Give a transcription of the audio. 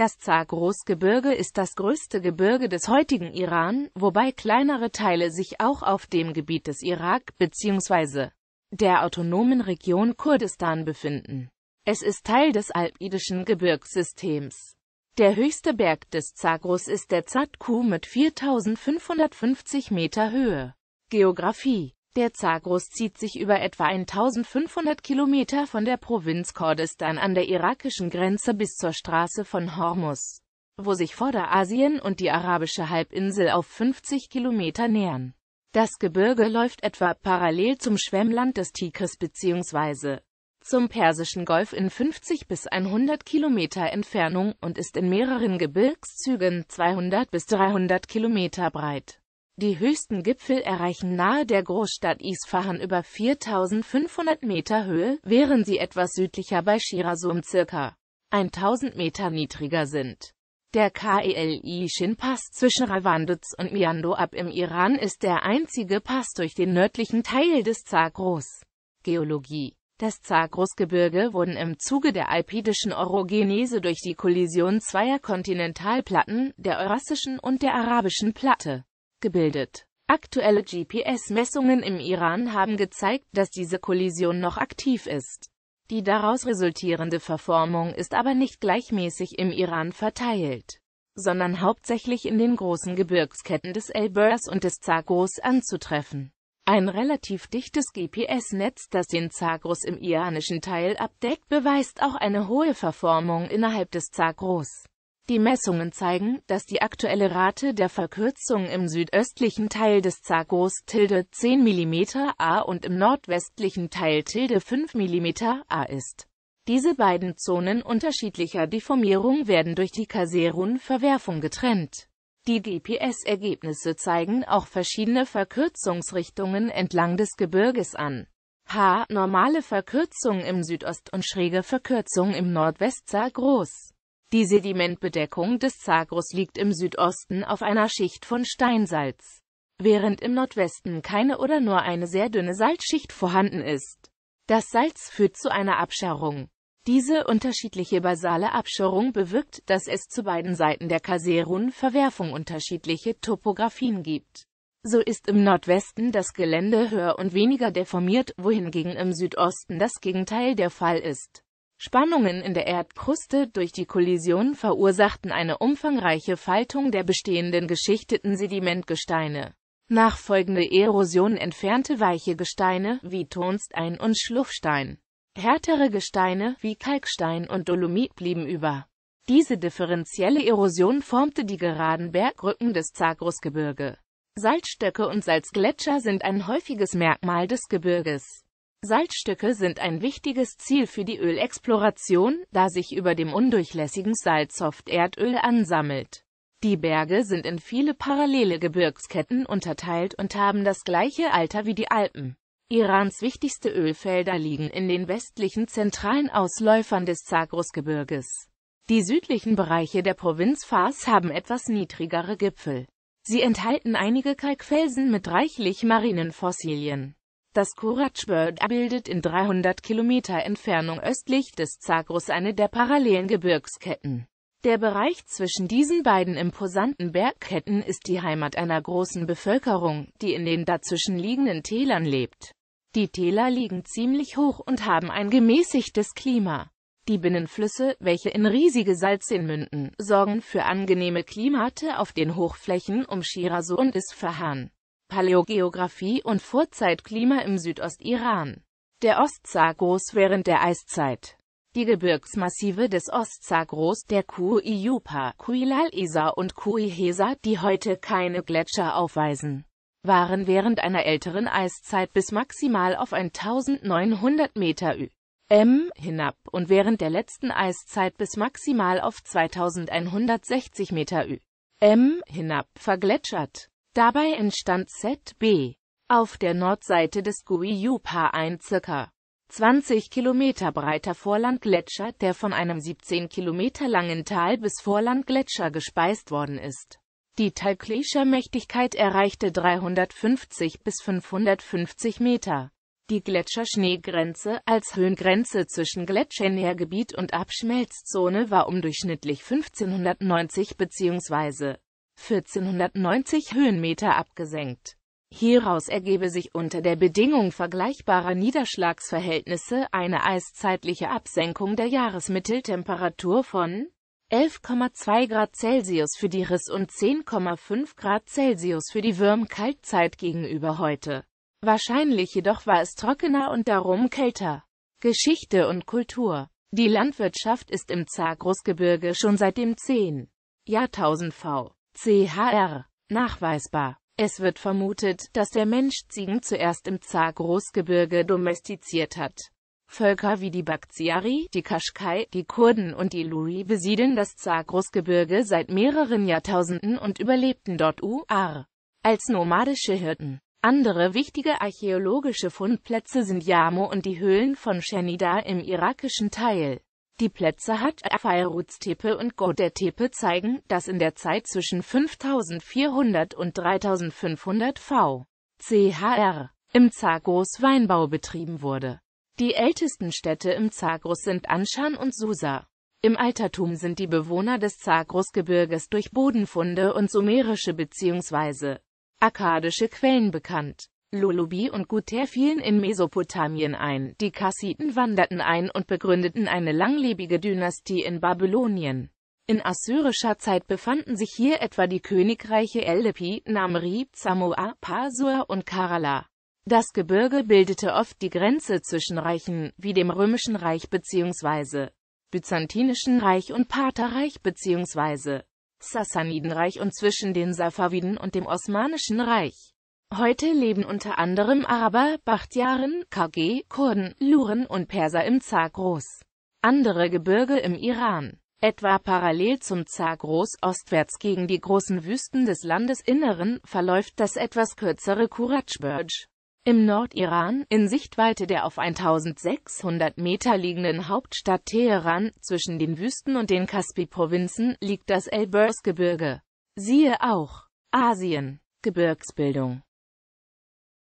Das Zagrosgebirge ist das größte Gebirge des heutigen Iran, wobei kleinere Teile sich auch auf dem Gebiet des Irak bzw. der autonomen Region Kurdistan befinden. Es ist Teil des alpidischen Gebirgssystems. Der höchste Berg des Zagros ist der Zadku mit 4550 Meter Höhe. Geografie der Zagros zieht sich über etwa 1500 Kilometer von der Provinz Kurdistan an der irakischen Grenze bis zur Straße von Hormus, wo sich Vorderasien und die arabische Halbinsel auf 50 Kilometer nähern. Das Gebirge läuft etwa parallel zum Schwemmland des Tigris bzw. zum Persischen Golf in 50 bis 100 Kilometer Entfernung und ist in mehreren Gebirgszügen 200 bis 300 Kilometer breit. Die höchsten Gipfel erreichen nahe der Großstadt Isfahan über 4500 Meter Höhe, während sie etwas südlicher bei Shirasum circa 1000 Meter niedriger sind. Der Keli-Shin-Pass zwischen Ravanduz und Miando ab im Iran ist der einzige Pass durch den nördlichen Teil des Zagros. Geologie Das Zagrosgebirge wurden im Zuge der alpidischen Orogenese durch die Kollision zweier Kontinentalplatten, der Eurasischen und der Arabischen Platte, abgebildet. Aktuelle GPS-Messungen im Iran haben gezeigt, dass diese Kollision noch aktiv ist. Die daraus resultierende Verformung ist aber nicht gleichmäßig im Iran verteilt, sondern hauptsächlich in den großen Gebirgsketten des Elbers und des Zagros anzutreffen. Ein relativ dichtes GPS-Netz, das den Zagros im iranischen Teil abdeckt, beweist auch eine hohe Verformung innerhalb des Zagros. Die Messungen zeigen, dass die aktuelle Rate der Verkürzung im südöstlichen Teil des Zagros tilde 10 mm A und im nordwestlichen Teil tilde 5 mm A ist. Diese beiden Zonen unterschiedlicher Deformierung werden durch die Caserun-Verwerfung getrennt. Die GPS-Ergebnisse zeigen auch verschiedene Verkürzungsrichtungen entlang des Gebirges an. H. Normale Verkürzung im Südost und schräge Verkürzung im Nordwest sah groß. Die Sedimentbedeckung des Zagros liegt im Südosten auf einer Schicht von Steinsalz, während im Nordwesten keine oder nur eine sehr dünne Salzschicht vorhanden ist. Das Salz führt zu einer Abscharrung. Diese unterschiedliche basale Abschirrung bewirkt, dass es zu beiden Seiten der Kaserun-Verwerfung unterschiedliche Topografien gibt. So ist im Nordwesten das Gelände höher und weniger deformiert, wohingegen im Südosten das Gegenteil der Fall ist. Spannungen in der Erdkruste durch die Kollision verursachten eine umfangreiche Faltung der bestehenden geschichteten Sedimentgesteine. Nachfolgende Erosion entfernte weiche Gesteine, wie Tonstein und Schluffstein. Härtere Gesteine, wie Kalkstein und Dolomit blieben über. Diese differenzielle Erosion formte die geraden Bergrücken des Zagrosgebirge. Salzstöcke und Salzgletscher sind ein häufiges Merkmal des Gebirges. Salzstücke sind ein wichtiges Ziel für die Ölexploration, da sich über dem undurchlässigen Salz Salzsoft Erdöl ansammelt. Die Berge sind in viele parallele Gebirgsketten unterteilt und haben das gleiche Alter wie die Alpen. Irans wichtigste Ölfelder liegen in den westlichen zentralen Ausläufern des Zagrosgebirges. Die südlichen Bereiche der Provinz Fars haben etwas niedrigere Gipfel. Sie enthalten einige Kalkfelsen mit reichlich marinen Fossilien. Das Kuratschbörd bildet in 300 Kilometer Entfernung östlich des Zagros eine der parallelen Gebirgsketten. Der Bereich zwischen diesen beiden imposanten Bergketten ist die Heimat einer großen Bevölkerung, die in den dazwischen liegenden Tälern lebt. Die Täler liegen ziemlich hoch und haben ein gemäßigtes Klima. Die Binnenflüsse, welche in riesige Salzseen münden, sorgen für angenehme Klimate auf den Hochflächen um Shirasu und Isfahan. Paläogeographie und Vorzeitklima im Südostiran. Der Ostsagros während der Eiszeit. Die Gebirgsmassive des Ostsagros, der Kuijupa, kuilal Isa und Kuihesa, die heute keine Gletscher aufweisen, waren während einer älteren Eiszeit bis maximal auf 1900 Meter m hinab und während der letzten Eiszeit bis maximal auf 2160 Meter m hinab vergletschert. Dabei entstand ZB auf der Nordseite des Guiyupa ein ca. 20 Kilometer breiter Vorlandgletscher, der von einem 17 Kilometer langen Tal bis Vorlandgletscher gespeist worden ist. Die Mächtigkeit erreichte 350 bis 550 Meter. Die Gletscherschneegrenze als Höhengrenze zwischen Gletschernährgebiet und Abschmelzzone war um durchschnittlich 1590 bzw. 1490 Höhenmeter abgesenkt. Hieraus ergebe sich unter der Bedingung vergleichbarer Niederschlagsverhältnisse eine eiszeitliche Absenkung der Jahresmitteltemperatur von 11,2 Grad Celsius für die Riss- und 10,5 Grad Celsius für die Würmkaltzeit gegenüber heute. Wahrscheinlich jedoch war es trockener und darum kälter. Geschichte und Kultur Die Landwirtschaft ist im Zagrosgebirge schon seit dem 10. Jahrtausend v. CHR. Nachweisbar. Es wird vermutet, dass der Mensch Ziegen zuerst im Zar-Großgebirge domestiziert hat. Völker wie die Baktiari, die Kaschkai, die Kurden und die Lui besiedeln das Zar-Großgebirge seit mehreren Jahrtausenden und überlebten dort UR als nomadische Hirten. Andere wichtige archäologische Fundplätze sind Jamo und die Höhlen von Shenida im irakischen Teil die Plätze hat Afairuz-Tepe und Gödde-Tepe zeigen, dass in der Zeit zwischen 5400 und 3500 v. chr. im Zagros Weinbau betrieben wurde. Die ältesten Städte im Zagros sind Anschan und Susa. Im Altertum sind die Bewohner des Zagros-Gebirges durch Bodenfunde und sumerische bzw. akkadische Quellen bekannt. Lulubi und Guter fielen in Mesopotamien ein, die Kassiten wanderten ein und begründeten eine langlebige Dynastie in Babylonien. In assyrischer Zeit befanden sich hier etwa die Königreiche Eldepi, Namri, Samoa, Pasur und Karala. Das Gebirge bildete oft die Grenze zwischen Reichen, wie dem Römischen Reich bzw. Byzantinischen Reich und Partherreich bzw. Sassanidenreich und zwischen den Safaviden und dem Osmanischen Reich. Heute leben unter anderem Araber, Bachtjaren, KG, Kurden, Luren und Perser im Zagros. Andere Gebirge im Iran Etwa parallel zum Zagros ostwärts gegen die großen Wüsten des Landesinneren verläuft das etwas kürzere Kuratschberge. Im Nordiran, in Sichtweite der auf 1600 Meter liegenden Hauptstadt Teheran, zwischen den Wüsten und den Kaspi-Provinzen, liegt das Elbers-Gebirge. Siehe auch Asien Gebirgsbildung